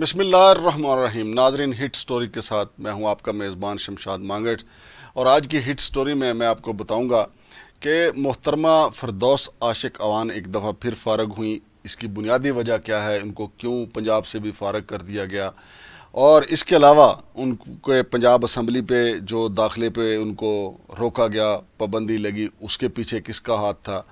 बसमिल्लाम नाजरीन hit story के साथ मैं हूं आपका मेज़बान शमशाद मांगट और आज की हिट स्टोरी में मैं आपको बताऊंगा कि मोहतरमा फरदौस आशिक अवान एक दफ़ा फिर फारग हुई इसकी बुनियादी वजह क्या है उनको क्यों पंजाब से भी फारग कर दिया गया और इसके अलावा उनके पंजाब असम्बली पे जो दाखिले पे उनको रोका गया पाबंदी लगी उसके पीछे किसका हाथ था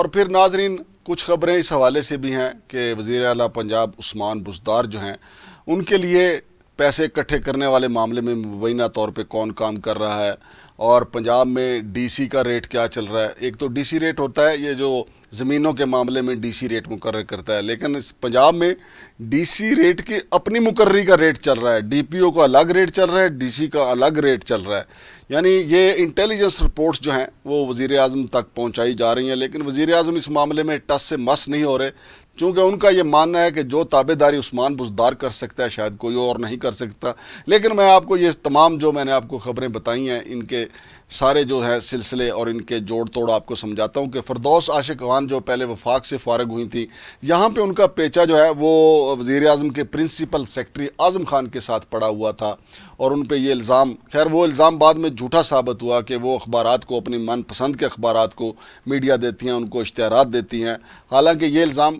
और फिर नाजरीन कुछ खबरें इस हवाले से भी हैं कि वज़ी अला पंजाब उस्मान बुजदार जो हैं उनके लिए पैसे इकट्ठे करने वाले मामले में मुबैना तौर पे कौन काम कर रहा है और पंजाब में डीसी का रेट क्या चल रहा है एक तो डीसी रेट होता है ये जो ज़मीनों के मामले में डीसी रेट मुकर करता है लेकिन इस पंजाब में डीसी रेट की अपनी मुकर्री का रेट चल रहा है डीपीओ का अलग रेट चल रहा है डीसी का अलग रेट चल रहा है यानी ये इंटेलिजेंस रिपोर्ट्स जो हैं वो वज़ी अजम तक पहुँचाई जा रही हैं लेकिन वज़ी अजम इस मामले में टस से मस नहीं हो रहे चूँकि उनका ये मानना है कि जो ताबेदारी उस्मान बुजदार कर सकता है शायद कोई और नहीं कर सकता लेकिन मैं आपको ये तमाम जो मैंने आपको ख़बरें बताई हैं इनके सारे जो हैं सिलसिले और इनके जोड़ तोड़ आपको समझाता हूँ कि फ़रदौस खान जो पहले वफाक से फारग हुई थी यहाँ पर पे उनका पेचा जो है वो वज़ी अजम के प्रिंसिपल सेक्रटरी आज़म ख़ान के साथ पड़ा हुआ था और उन पर यह इल्ज़ाम खैर वो इल्ज़ाम बाद में झूठा साबित हुआ कि वो अखबार को अपनी मनपसंद के अखबार को मीडिया देती हैं उनको इश्तहार देती हैं हालांकि ये इल्ज़ाम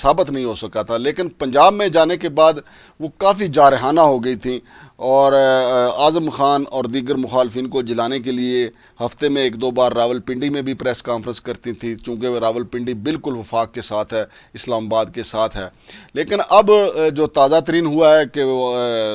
साबित नहीं हो सका था लेकिन पंजाब में जाने के बाद वो काफ़ी जारहाना हो गई थी और आज़म खान और दीगर मुखालफन को जलाने के लिए हफ्ते में एक दो बार रावलपिंडी में भी प्रेस कॉन्फ्रेंस करती थी चूँकि रावलपिंडी बिल्कुल वफाक के साथ है इस्लामाबाद के साथ है लेकिन अब जो ताज़ा तरीन हुआ है कि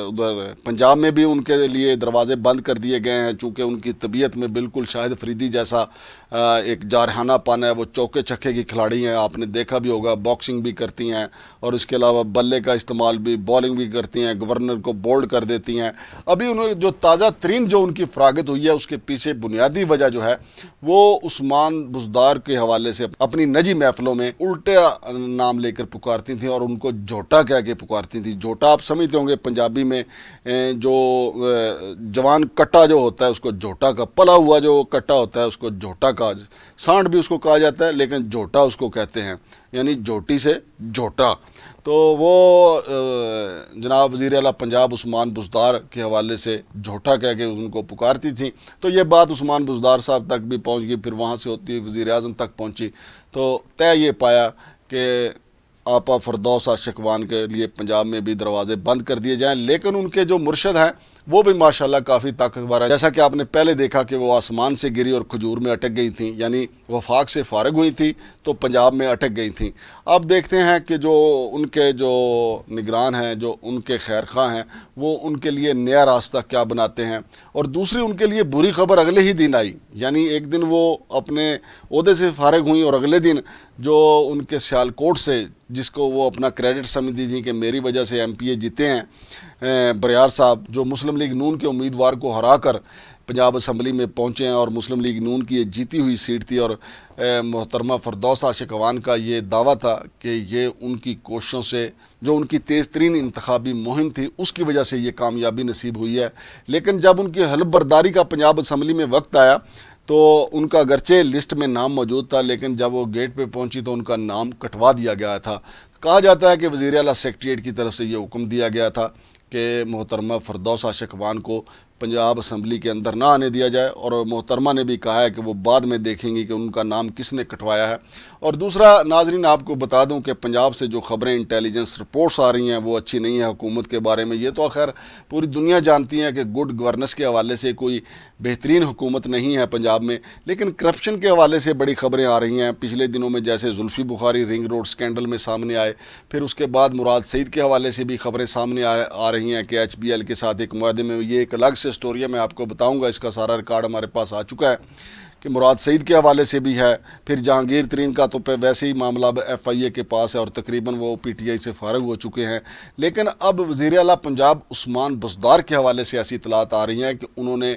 उधर पंजाब में भी उनके लिए दरवाज़े बंद कर दिए गए हैं चूँकि उनकी तबीयत में बिल्कुल शाहिद फरीदी जैसा एक जारहाना पान है वो चौके छक्के की खिलाड़ी हैं आपने देखा भी होगा बॉक्सिंग भी करती हैं और इसके अलावा बल्ले का इस्तेमाल भी बॉलिंग भी करती हैं गवर्नर को बोल्ड कर देती हैं अभी उन्होंने जो ताज़ा तरीन जो उनकी फरागत हुई है उसके पीछे बुनियादी वजह जो है वो उस्मान बुजदार के हवाले से अपनी नजी महफलों में उल्टा नाम लेकर पुकारती थी और उनको जोटा कह के पुकारती थी जोटा आप समझते होंगे पंजाबी में जो जवान कट्टा जो होता है उसको जोटा का पला हुआ जो कट्टा होता है उसको जोटा काज सांड भी उसको कहा जाता है लेकिन जोटा उसको कहते हैं यानी जोटी से जोटा तो वो जनाब वज़ी अला पंजाब उस्मान बुजदार के हवाले से झोटा कह के उनको पुकारती थी तो ये बात उस्मान बुजदार साहब तक भी पहुंच गई फिर वहाँ से होती हुई वज़ी अजम तक पहुँची तो तय ये पाया कि आपा फरदौसा शकवान के लिए पंजाब में भी दरवाज़े बंद कर दिए जाएँ लेकिन उनके जो मुर्शद हैं वो भी माशाल्लाह काफ़ी ताकतवर है जैसा कि आपने पहले देखा कि वो आसमान से गिरी और खजूर में अटक गई थी यानी वफाक से फारग हुई थी तो पंजाब में अटक गई थी अब देखते हैं कि जो उनके जो निगरान हैं जो उनके खैर खां हैं वो उनके लिए नया रास्ता क्या बनाते हैं और दूसरी उनके लिए बुरी खबर अगले ही दिन आई यानी एक दिन वो अपने अहदे से फारग हुई और अगले दिन जो उनके सियालकोट से जिसको वो अपना क्रेडिट समझती थी कि मेरी वजह से एम पी ए जीते हैं बरियार साहब जो मुस्लिम लीग नून के उम्मीदवार को हरा कर पंजाब असम्बली में पहुँचे हैं और मुस्लिम लीग नून की ये जीती हुई सीट थी और मोहतरमा फरदौस आशिकवान का ये दावा था कि ये उनकी कोशिशों से जो उनकी तेज़ तरीन इंतबी मुहिम थी उसकी वजह से ये कामयाबी नसीब हुई है लेकिन जब उनकी हलफबरदारी का पंजाब असम्बली में वक्त आया तो उनका अगरचे लिस्ट में नाम मौजूद था लेकिन जब वो गेट पर पहुँची तो उनका नाम कटवा दिया गया था कहा जाता है कि वज़ी अला सेक्रट्रिएट की तरफ से ये हुक्म दिया गया था कि मोहतरमा फरदौसा शेखवान को पंजाब असम्बली के अंदर ना आने दिया जाए और मोहतरमा ने भी कहा है कि वो बाद में देखेंगी कि उनका नाम किसने कटवाया है और दूसरा नाजरीन आपको बता दूं कि पंजाब से जो खबरें इंटेलिजेंस रिपोर्ट्स आ रही हैं वो अच्छी नहीं है हुकूमत के बारे में ये तो आखिर पूरी दुनिया जानती है कि गुड गवर्नेंस के हवाले से कोई बेहतरीन हुकूमत नहीं है पंजाब में लेकिन करप्शन के हवाले से बड़ी खबरें आ रही हैं पिछले दिनों में जैसे Zulfi Bukhari ring road scandal में सामने आए फिर उसके बाद मुराद सईद के हवाले से भी खबरें सामने आ, रही हैं कि एच बी एल के साथ एक माहे में ये एक अलग से स्टोरी है मैं आपको बताऊँगा इसका सारा रिकॉर्ड हमारे पास आ चुका है कि मुराद सईद के हवाले से भी है फिर जहांगीर तरीन का तो पे वैसे ही मामला अब एफ आई ए के पास है और तकरीबन वो पी टी आई से फारग हो चुके हैं लेकिन अब वजीर अला पंजाब उस्मान बसदार के हवाले से ऐसी इतलात आ रही हैं कि उन्होंने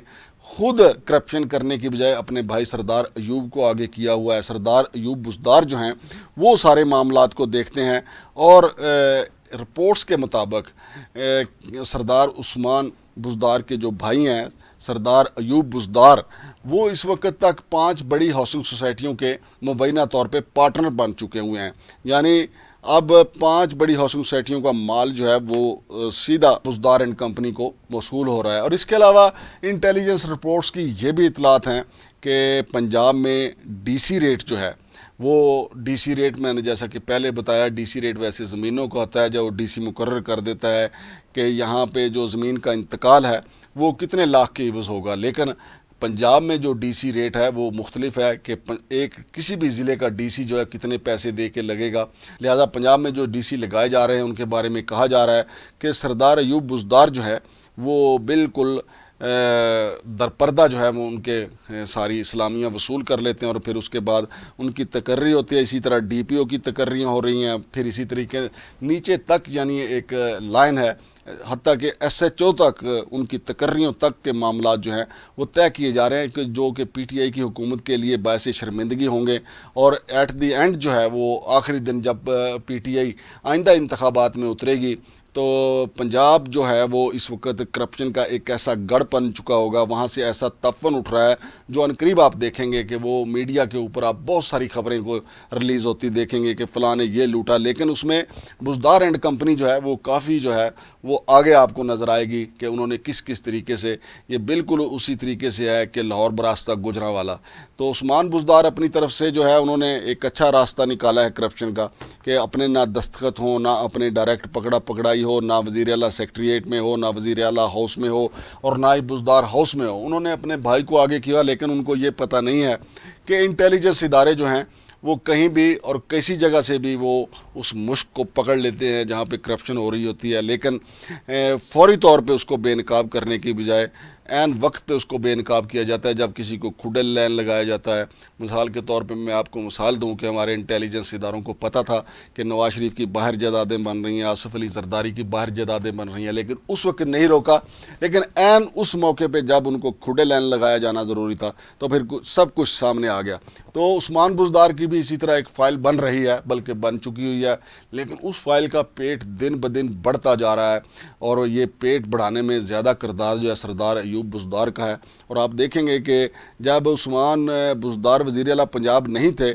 खुद करप्शन करने की बजाय अपने भाई सरदार अयूब को आगे किया हुआ है सरदार अयूब बसदार जो हैं वो सारे मामला को देखते हैं और रिपोर्ट्स के मुताबिक सरदार उस्मान बुजदार के जो भाई हैं सरदार अयूब बुजदार वो इस वक्त तक पांच बड़ी हाउसिंग सोसाइटियों के मुबैना तौर पे पार्टनर बन चुके हुए हैं यानी अब पांच बड़ी हाउसिंग सोसाइटियों का माल जो है वो सीधा बुजदार एंड कंपनी को वसूल हो रहा है और इसके अलावा इंटेलिजेंस रिपोर्ट्स की ये भी इतलात हैं कि पंजाब में डी रेट जो है वो डीसी रेट मैंने जैसा कि पहले बताया डीसी रेट वैसे ज़मीनों का होता है जब डी डीसी मुकर कर देता है कि यहाँ पे जो ज़मीन का इंतकाल है वो कितने लाख के इवज़ होगा लेकिन पंजाब में जो डीसी रेट है वो मुख्तलिफ है कि एक किसी भी ज़िले का डीसी जो है कितने पैसे दे के लगेगा लिहाजा पंजाब में जो सी लगाए जा रहे हैं उनके बारे में कहा जा रहा है कि सरदार अयूब बुजदार जो है वो बिल्कुल दरपर्दा जो है वो उनके सारी इस्लामियाँ वसूल कर लेते हैं और फिर उसके बाद उनकी तकर्री होती है इसी तरह डी पी ओ की तकर्रियाँ हो रही हैं फिर इसी तरीके नीचे तक यानी एक लाइन है हती कि एस एच ओ तक उनकी तकर्रियों तक के मामला जो हैं वो तय किए जा रहे हैं कि जो कि पी टी आई की हुकूमत के लिए बायस शर्मिंदगी होंगे और एट दी एंड जो है वो आखिरी दिन जब पी टी आई आइंदा इंतबात में उतरेगी तो पंजाब जो है वो इस वक्त करप्शन का एक ऐसा गढ़ बन चुका होगा वहाँ से ऐसा तफन उठ रहा है जो अनकरीब आप देखेंगे कि वो मीडिया के ऊपर आप बहुत सारी खबरें को रिलीज़ होती देखेंगे कि फ़लाने ये लूटा लेकिन उसमें बुजदार एंड कंपनी जो है वो काफ़ी जो है वो आगे आपको नज़र आएगी कि उन्होंने किस किस तरीके से ये बिल्कुल उसी तरीके से है कि लाहौर बरास्ता गुजरा वाला तो उस्मान बुजदार अपनी तरफ से जो है उन्होंने एक अच्छा रास्ता निकाला है करप्शन का कि अपने ना दस्तखत हो ना अपने डायरेक्ट पकड़ा पकड़ाई हो ना वज़ी अल सेक्रट्रिएट में हो ना वज़ी अल हाउस में हो और ना ही बुजदार हाउस में हो उन्होंने अपने भाई को आगे किया लेकिन उनको ये पता नहीं है कि इंटेलिजेंस इदारे जो हैं वो कहीं भी और कैसी जगह से भी वो उस मुश्क को पकड़ लेते हैं जहाँ पे करप्शन हो रही होती है लेकिन फौरी तौर पे उसको बेनकाब करने की बजाय एन वक्त पे उसको बेनकाब किया जाता है जब किसी को खुडल लाइन लगाया जाता है मिसाल के तौर पे मैं आपको मिसाल दूं कि हमारे इंटेलिजेंस इदारों को पता था कि नवाज शरीफ की बाहर जदादें बन रही हैं आसफ़ अली जरदारी की बाहर जदादें बन रही हैं लेकिन उस वक्त नहीं रोका लेकिन एन उस मौके पर जब उनको खुडल लाइन लगाया जाना ज़रूरी था तो फिर सब कुछ सामने आ गया तो उस्मान बुजदार की भी इसी तरह एक फ़ाइल बन रही है बल्कि बन चुकी हुई है लेकिन उस फाइल का पेट दिन ब दिन बढ़ता जा रहा है और ये पेट बढ़ाने में ज़्यादा किरदार जो है सरदार अयूब बुजदार का है और आप देखेंगे कि जब उस्मान बुजदार वजीर अला पंजाब नहीं थे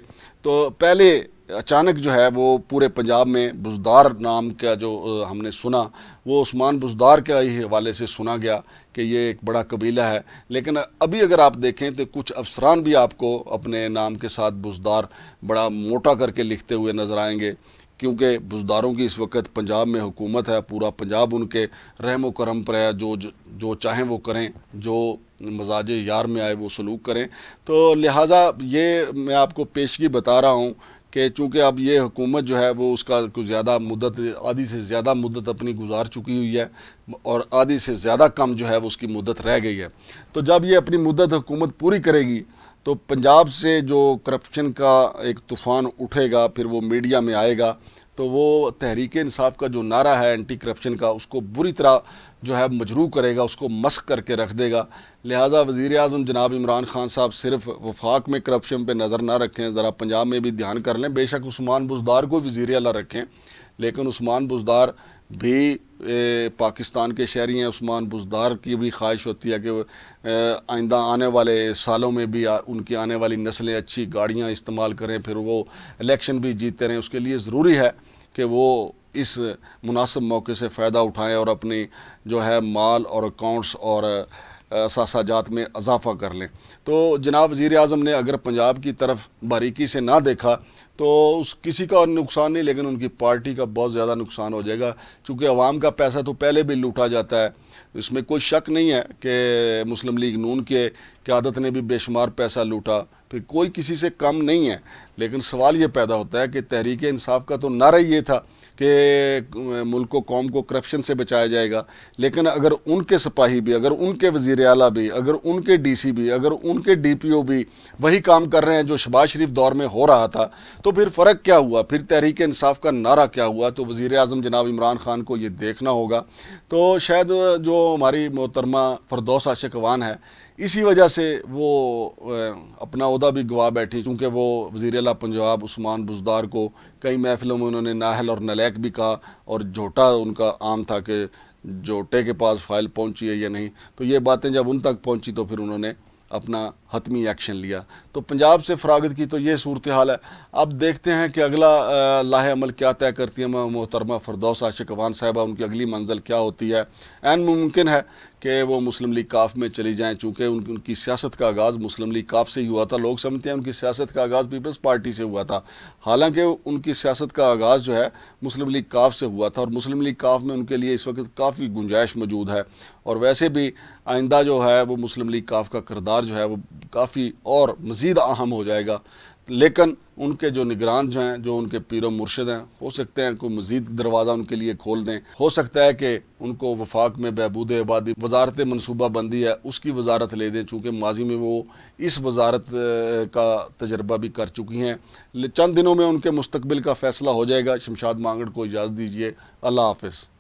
तो पहले अचानक जो है वो पूरे पंजाब में बुजदार नाम का जो हमने सुना वो उस्मान बुजदार के ही हवाले से सुना गया कि ये एक बड़ा कबीला है लेकिन अभी अगर आप देखें तो कुछ अफसरान भी आपको अपने नाम के साथ बुजदार बड़ा मोटा करके लिखते हुए नज़र आएंगे क्योंकि बुजदारों की इस वक्त पंजाब में हुकूमत है पूरा पंजाब उनके रहम करम पर है जो जो चाहें वो करें जो मजाज यार में आए वो सलूक करें तो लिहाजा ये मैं आपको पेशगी बता रहा हूँ कि चूँकि अब ये हुकूमत जो है वो उसका कुछ ज़्यादा मुद्दत आधी से ज़्यादा मुद्दत अपनी गुजार चुकी हुई है और आधी से ज़्यादा कम जो है वो उसकी मुद्दत रह गई है तो जब ये अपनी मुद्दत हुकूमत पूरी करेगी तो पंजाब से जो करप्शन का एक तूफ़ान उठेगा फिर वो मीडिया में आएगा तो वो तहरीक इंसाफ का जो नारा है एंटी करप्शन का उसको बुरी तरह जो है मजरू करेगा उसको मस्क करके रख देगा लिहाजा वज़ी अजम जनाब इमरान खान साहब सिर्फ वफाक में करप्शन पर नज़र ना रखें ज़रा पंजाब में भी ध्यान कर लें बेशक उस्मान बुजदार को वज़ी अला रखें लेकिन उस्मान बुजदार भी ए, पाकिस्तान के शहरी हैं उस्मान बुजदार की भी ख्वाहिश होती है कि आइंदा आने वाले सालों में भी आ, उनकी आने वाली नस्लें अच्छी गाड़ियाँ इस्तेमाल करें फिर वो इलेक्शन भी जीतते रहें उसके लिए ज़रूरी है कि वो इस मुनासिब मौके से फ़ायदा उठाएं और अपनी जो है माल और अकाउंट्स और असाजात में इजाफ़ा कर लें तो जनाब वज़ी अजम ने अगर पंजाब की तरफ बारीकी से ना देखा तो उस किसी का नुकसान नहीं लेकिन उनकी पार्टी का बहुत ज़्यादा नुकसान हो जाएगा क्योंकि आवाम का पैसा तो पहले भी लूटा जाता है इसमें कोई शक नहीं है कि मुस्लिम लीग नून के क्यादत ने भी बेशुमार पैसा लूटा फिर कोई किसी से कम नहीं है लेकिन सवाल ये पैदा होता है कि तहरीक इंसाफ का तो नारा ये था कि मुल्क को कौम को करप्शन से बचाया जाएगा लेकिन अगर उनके सिपाही भी अगर उनके वजीर अला भी अगर उनके डी सी भी अगर उनके डी पी ओ भी वही काम कर रहे हैं जो शबाज शरीफ दौर में हो रहा था तो फिर फ़र्क क्या हुआ फिर तहरीक इंसाफ का नारा क्या हुआ तो वज़ी अजम जनाब इमरान खान को ये देखना होगा तो शायद जो हमारी मोहतरमा फरदौस आशवान है इसी वजह से वो अपना उहदा भी गवा बैठी चूँकि वो वज़ी अला पंजाब उस्मान बुजदार को कई महफ़िलों में उन्होंने नाहल और नलैक भी कहा और झोटा उनका आम था कि जोटे के पास फाइल पहुँची है या नहीं तो ये बातें जब उन तक पहुँची तो फिर उन्होंने अपना हतमी एक्शन लिया तो पंजाब से फरागत की तो ये सूरत हाल है अब देखते हैं कि अगला लाह अमल क्या तय करती है मोहतरमा फरदौस आशिकवान साहबा उनकी अगली मंजिल क्या होती है एन मुमकिन है कि वो मुस्लिम लीग काफ में चली जाएं चूँकि उन, उनकी सियासत का आगाज़ मुस्लिम लीग काफ से ही हुआ था लोग समझते हैं उनकी सियासत का आगाज़ पीपल्स पार्टी से हुआ था हालांकि उनकी सियासत का आगाज़ जो है मुस्लिम लीग काफ से हुआ था और मुस्लिम लीग काफ में उनके लिए इस वक्त काफ़ी गुंजाइश मौजूद है और वैसे भी आइंदा जो है वो मुस्लिम लीग काफ का किरदार जो है वो काफ़ी और मज़ीद अहम हो जाएगा लेकिन उनके जो निगरान जो हैं जो उनके पीर मुर्शद हैं हो सकते हैं कोई मज़ीद दरवाज़ा उनके लिए खोल दें हो सकता है कि उनको वफाक में बहबूद आबादी वजारत मनसूबा बंदी है उसकी वजारत ले दें चूँकि माजी में वो इस वजारत का तजर्बा भी कर चुकी हैं चंद दिनों में उनके मुस्तबिल का फ़ैसला हो जाएगा शमशाद मांगड़ को इजाज़त दीजिए अल्लाह हाफ